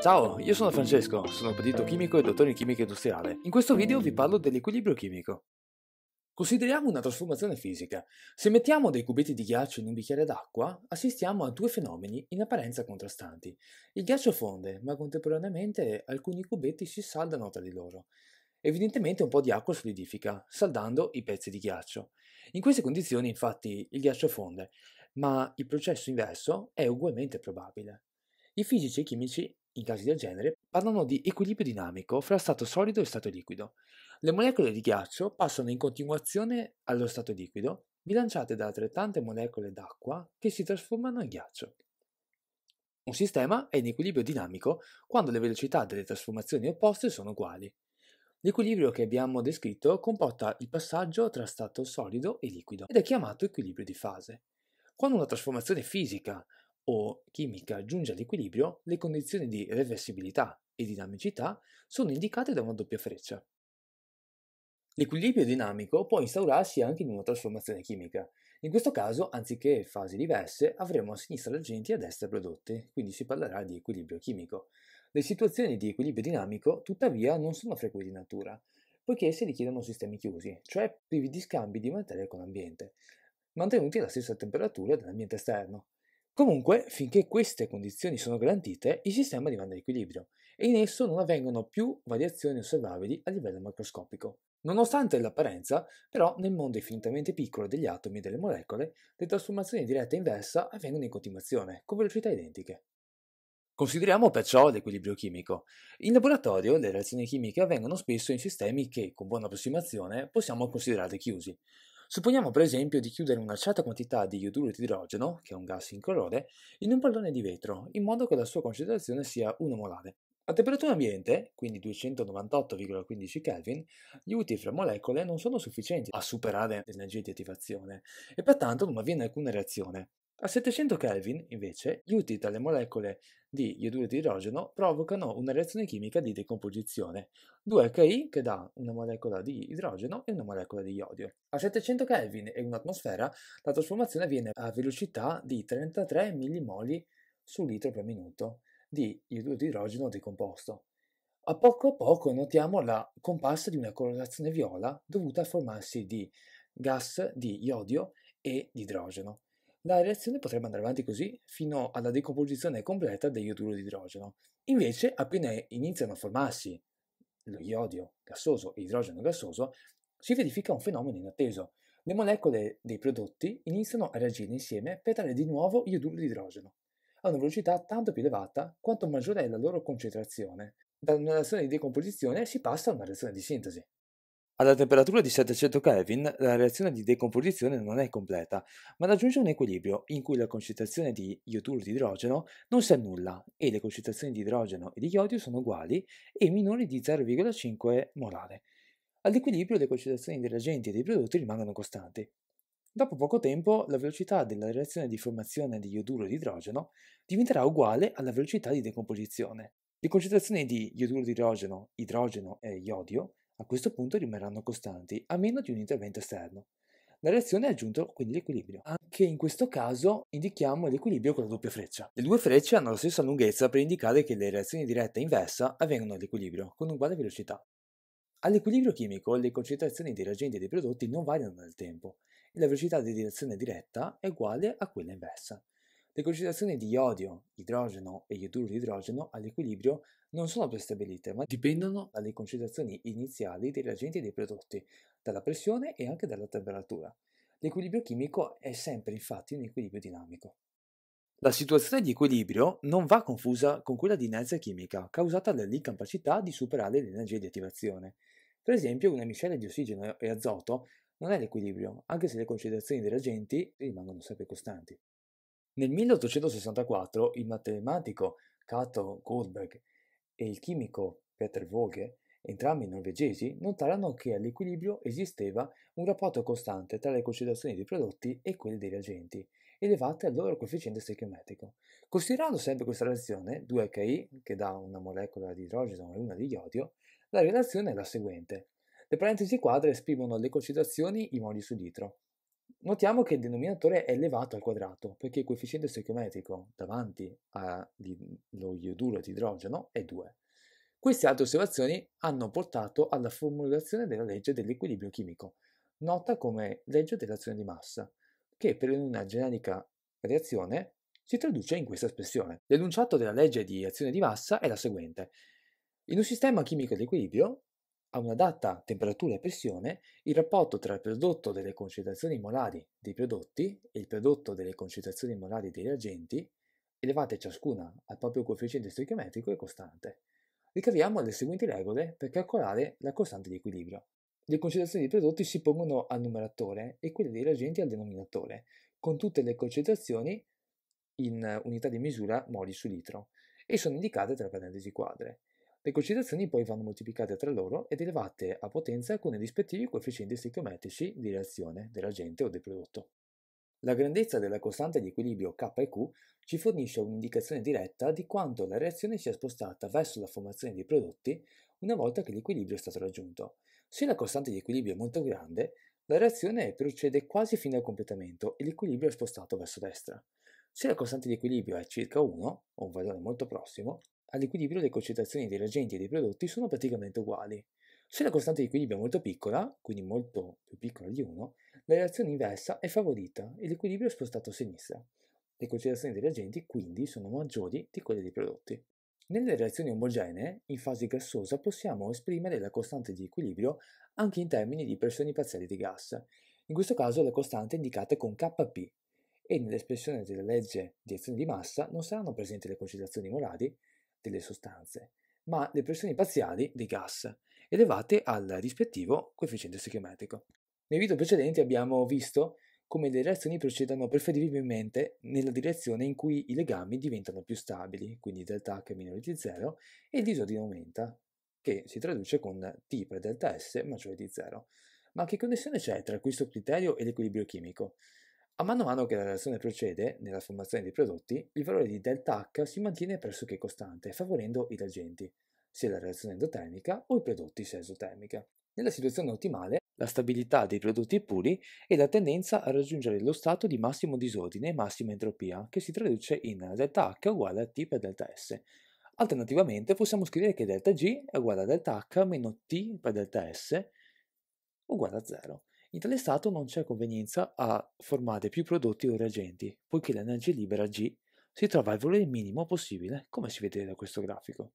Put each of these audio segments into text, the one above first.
Ciao, io sono Francesco, sono pedito chimico e dottore in chimica industriale. In questo video vi parlo dell'equilibrio chimico. Consideriamo una trasformazione fisica. Se mettiamo dei cubetti di ghiaccio in un bicchiere d'acqua, assistiamo a due fenomeni in apparenza contrastanti. Il ghiaccio fonde, ma contemporaneamente alcuni cubetti si saldano tra di loro. Evidentemente un po' di acqua solidifica, saldando i pezzi di ghiaccio. In queste condizioni, infatti, il ghiaccio fonde, ma il processo inverso è ugualmente probabile. I fisici e i chimici in casi del genere, parlano di equilibrio dinamico fra stato solido e stato liquido. Le molecole di ghiaccio passano in continuazione allo stato liquido, bilanciate da altrettante molecole d'acqua che si trasformano in ghiaccio. Un sistema è in equilibrio dinamico quando le velocità delle trasformazioni opposte sono uguali. L'equilibrio che abbiamo descritto comporta il passaggio tra stato solido e liquido ed è chiamato equilibrio di fase. Quando una trasformazione fisica o chimica giunge all'equilibrio, le condizioni di reversibilità e dinamicità sono indicate da una doppia freccia. L'equilibrio dinamico può instaurarsi anche in una trasformazione chimica. In questo caso, anziché fasi diverse, avremo a sinistra agenti e a destra prodotti, quindi si parlerà di equilibrio chimico. Le situazioni di equilibrio dinamico, tuttavia, non sono frequenti in natura, poiché si richiedono sistemi chiusi, cioè privi di scambi di materia con l'ambiente, mantenuti alla stessa temperatura dell'ambiente esterno. Comunque, finché queste condizioni sono garantite, il sistema rimane in equilibrio e in esso non avvengono più variazioni osservabili a livello macroscopico. Nonostante l'apparenza, però, nel mondo infinitamente piccolo degli atomi e delle molecole, le trasformazioni diretta e inversa avvengono in continuazione, con velocità identiche. Consideriamo perciò l'equilibrio chimico. In laboratorio le reazioni chimiche avvengono spesso in sistemi che, con buona approssimazione, possiamo considerare chiusi. Supponiamo per esempio di chiudere una certa quantità di ioduro di idrogeno, che è un gas incolore, in un pallone di vetro, in modo che la sua concentrazione sia 1 molare. A temperatura ambiente, quindi 298,15 Kelvin, gli UTI fra molecole non sono sufficienti a superare l'energia di attivazione e pertanto non avviene alcuna reazione. A 700 Kelvin, invece, gli UTI le molecole di ioduro di idrogeno provocano una reazione chimica di decomposizione, 2HI che dà una molecola di idrogeno e una molecola di iodio. A 700 Kelvin e un'atmosfera la trasformazione avviene a velocità di 33 millimoli su litro per minuto di ioduro di idrogeno decomposto. A poco a poco notiamo la comparsa di una colorazione viola dovuta al formarsi di gas di iodio e di idrogeno. La reazione potrebbe andare avanti così fino alla decomposizione completa del ioduro di idrogeno. Invece, appena iniziano a formarsi lo iodio gassoso e idrogeno gassoso, si verifica un fenomeno inatteso. Le molecole dei prodotti iniziano a reagire insieme per dare di nuovo ioduro di idrogeno, a una velocità tanto più elevata quanto maggiore è la loro concentrazione. Da una reazione di decomposizione si passa a una reazione di sintesi. Alla temperatura di 700 Kelvin la reazione di decomposizione non è completa, ma raggiunge un equilibrio in cui la concentrazione di ioduro di idrogeno non si annulla e le concentrazioni di idrogeno e di iodio sono uguali e minori di 0,5 molare. All'equilibrio le concentrazioni dei reagenti e dei prodotti rimangono costanti. Dopo poco tempo la velocità della reazione di formazione di ioduro di idrogeno diventerà uguale alla velocità di decomposizione. Le concentrazioni di ioduro di idrogeno, idrogeno e iodio a questo punto rimarranno costanti, a meno di un intervento esterno. La reazione ha aggiunto quindi l'equilibrio. Anche in questo caso indichiamo l'equilibrio con la doppia freccia. Le due frecce hanno la stessa lunghezza per indicare che le reazioni dirette e inversa avvengono all'equilibrio, con uguale velocità. All'equilibrio chimico le concentrazioni dei reagenti e dei prodotti non variano nel tempo e la velocità di reazione diretta è uguale a quella inversa. Le concentrazioni di iodio, idrogeno e ioduro di idrogeno all'equilibrio non sono prestabilite, ma dipendono dalle concentrazioni iniziali dei reagenti e dei prodotti, dalla pressione e anche dalla temperatura. L'equilibrio chimico è sempre infatti un equilibrio dinamico. La situazione di equilibrio non va confusa con quella di inerzia chimica, causata dall'incapacità di superare l'energia di attivazione. Per esempio, una miscela di ossigeno e azoto non è l'equilibrio, anche se le concentrazioni dei reagenti rimangono sempre costanti. Nel 1864 il matematico Cato Goldberg e il chimico Peter Vogel, entrambi norvegesi, notarono che all'equilibrio esisteva un rapporto costante tra le concentrazioni dei prodotti e quelle dei reagenti, elevate al loro coefficiente stoichiometrico. Considerando sempre questa relazione, 2HI, che dà una molecola di idrogeno e una di iodio, la relazione è la seguente. Le parentesi quadre esprimono le concentrazioni in moli su litro, Notiamo che il denominatore è elevato al quadrato perché il coefficiente stoichiometrico davanti allo ioduro di idrogeno è 2. Queste altre osservazioni hanno portato alla formulazione della legge dell'equilibrio chimico, nota come legge dell'azione di massa, che per una generica reazione si traduce in questa espressione. L'enunciato della legge di azione di massa è la seguente. In un sistema chimico di equilibrio a una data temperatura e pressione, il rapporto tra il prodotto delle concentrazioni molari dei prodotti e il prodotto delle concentrazioni molari dei reagenti, elevate ciascuna al proprio coefficiente stoichiometrico, è costante. Ricaviamo le seguenti regole per calcolare la costante di equilibrio. Le concentrazioni dei prodotti si pongono al numeratore e quelle dei reagenti al denominatore, con tutte le concentrazioni in unità di misura moli su litro, e sono indicate tra parentesi quadre. Le concentrazioni poi vanno moltiplicate tra loro ed elevate a potenza con i rispettivi coefficienti stichiometrici di reazione dell'agente o del prodotto. La grandezza della costante di equilibrio K e Q ci fornisce un'indicazione diretta di quanto la reazione sia spostata verso la formazione dei prodotti una volta che l'equilibrio è stato raggiunto. Se la costante di equilibrio è molto grande, la reazione procede quasi fino al completamento e l'equilibrio è spostato verso destra. Se la costante di equilibrio è circa 1, o un valore molto prossimo, all'equilibrio le concentrazioni dei reagenti e dei prodotti sono praticamente uguali. Se la costante di equilibrio è molto piccola, quindi molto più piccola di 1, la reazione inversa è favorita e l'equilibrio è spostato a sinistra. Le concentrazioni dei reagenti quindi sono maggiori di quelle dei prodotti. Nelle reazioni omogenee, in fase gassosa, possiamo esprimere la costante di equilibrio anche in termini di pressioni parziali di gas. In questo caso la costante è indicata con Kp e nell'espressione della legge di azione di massa non saranno presenti le concentrazioni molari, delle sostanze, ma le pressioni parziali dei gas, elevate al rispettivo coefficiente stoichiometrico. Nei video precedenti abbiamo visto come le reazioni procedano preferibilmente nella direzione in cui i legami diventano più stabili, quindi delta H minore di 0, e il disordine aumenta, che si traduce con T per delta S maggiore di 0. Ma che connessione c'è tra questo criterio e l'equilibrio chimico? A mano a mano che la reazione procede nella formazione dei prodotti, il valore di ΔH si mantiene pressoché costante, favorendo i reagenti, sia la reazione endotermica o i prodotti sia esotermica. Nella situazione ottimale, la stabilità dei prodotti puri e la tendenza a raggiungere lo stato di massimo disordine e massima entropia, che si traduce in ΔH uguale a T per ΔS. Alternativamente possiamo scrivere che ΔG è uguale a ΔH meno T per ΔS uguale a 0. In tale stato non c'è convenienza a formare più prodotti o reagenti, poiché l'energia libera G si trova al valore minimo possibile, come si vede da questo grafico.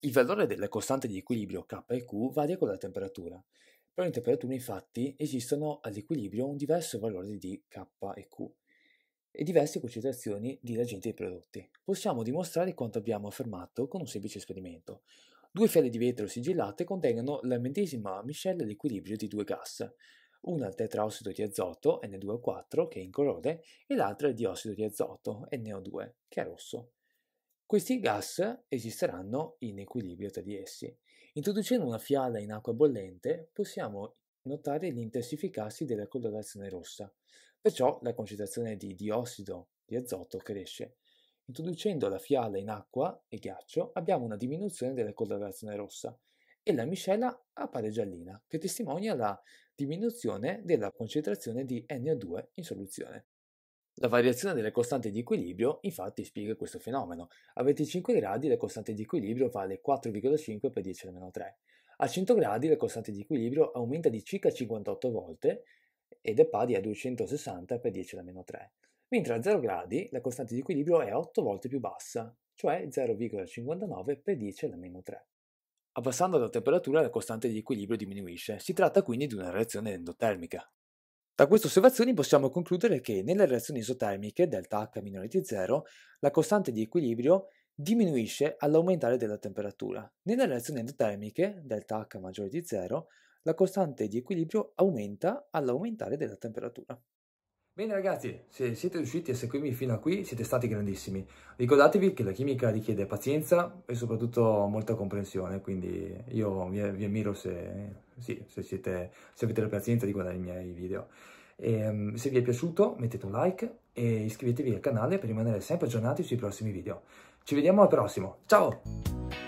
Il valore della costante di equilibrio K e Q varia con la temperatura. Per ogni temperatura, infatti, esistono all'equilibrio un diverso valore di K e Q e diverse concentrazioni di reagenti e prodotti. Possiamo dimostrare quanto abbiamo affermato con un semplice esperimento. Due fiale di vetro sigillate contengono la medesima miscela di equilibrio di due gas. Una è il tetraossido di azoto, n 2 o 4 che è incolore, e l'altra è il diossido di azoto, NO2, che è rosso. Questi gas esisteranno in equilibrio tra di essi. Introducendo una fiala in acqua bollente possiamo notare l'intensificarsi della colorazione rossa, perciò la concentrazione di diossido di azoto cresce. Introducendo la fiala in acqua e ghiaccio abbiamo una diminuzione della colorazione rossa e la miscela appare giallina, che testimonia la diminuzione della concentrazione di NO2 in soluzione. La variazione delle costanti di equilibrio infatti spiega questo fenomeno. A 25 gradi la costante di equilibrio vale 4,5 per 10 alla 3. A 100 gradi la costante di equilibrio aumenta di circa 58 volte ed è pari a 260 per 10 alla 3. Mentre a 0 gradi la costante di equilibrio è 8 volte più bassa, cioè 0,59 per 10 alla 3. Abbassando la temperatura la costante di equilibrio diminuisce, si tratta quindi di una reazione endotermica. Da queste osservazioni possiamo concludere che nelle reazioni isotermiche delta H minore di 0 la costante di equilibrio diminuisce all'aumentare della temperatura. Nelle reazioni endotermiche delta H maggiore di 0 la costante di equilibrio aumenta all'aumentare della temperatura. Bene ragazzi, se siete riusciti a seguirmi fino a qui siete stati grandissimi. Ricordatevi che la chimica richiede pazienza e soprattutto molta comprensione, quindi io vi, vi ammiro se, sì, se, siete, se, avete la pazienza di guardare i miei video. E, ehm, se vi è piaciuto mettete un like e iscrivetevi al canale per rimanere sempre aggiornati sui prossimi video. Ci vediamo al prossimo, ciao!